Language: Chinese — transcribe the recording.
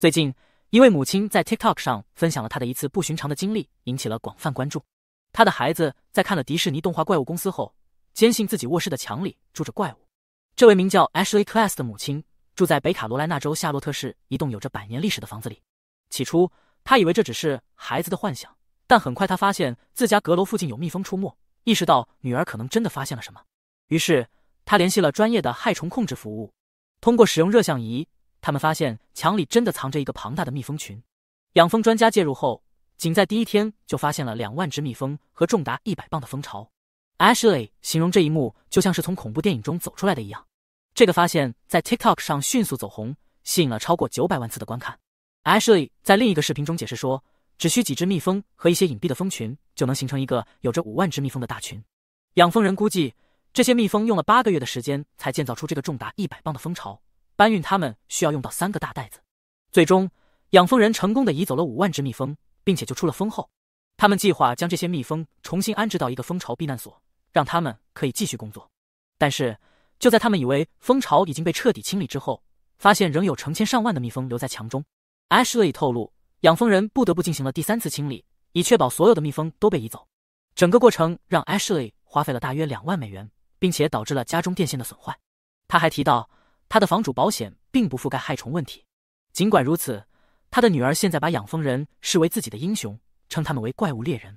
最近，一位母亲在 TikTok 上分享了她的一次不寻常的经历，引起了广泛关注。她的孩子在看了迪士尼动画《怪物公司》后，坚信自己卧室的墙里住着怪物。这位名叫 Ashley Class 的母亲住在北卡罗来纳州夏洛特市一栋有着百年历史的房子里。起初，她以为这只是孩子的幻想，但很快她发现自家阁楼附近有蜜蜂出没，意识到女儿可能真的发现了什么。于是，她联系了专业的害虫控制服务，通过使用热像仪。他们发现墙里真的藏着一个庞大的蜜蜂群，养蜂专家介入后，仅在第一天就发现了两万只蜜蜂和重达一百磅的蜂巢。Ashley 形容这一幕就像是从恐怖电影中走出来的一样。这个发现在 TikTok 上迅速走红，吸引了超过九百万次的观看。Ashley 在另一个视频中解释说，只需几只蜜蜂和一些隐蔽的蜂群就能形成一个有着五万只蜜蜂的大群。养蜂人估计，这些蜜蜂用了八个月的时间才建造出这个重达一百磅的蜂巢。搬运他们需要用到三个大袋子。最终，养蜂人成功的移走了五万只蜜蜂，并且救出了蜂后。他们计划将这些蜜蜂重新安置到一个蜂巢避难所，让他们可以继续工作。但是，就在他们以为蜂巢已经被彻底清理之后，发现仍有成千上万的蜜蜂留在墙中。Ashley 透露，养蜂人不得不进行了第三次清理，以确保所有的蜜蜂都被移走。整个过程让 Ashley 花费了大约两万美元，并且导致了家中电线的损坏。他还提到。他的房主保险并不覆盖害虫问题。尽管如此，他的女儿现在把养蜂人视为自己的英雄，称他们为“怪物猎人”。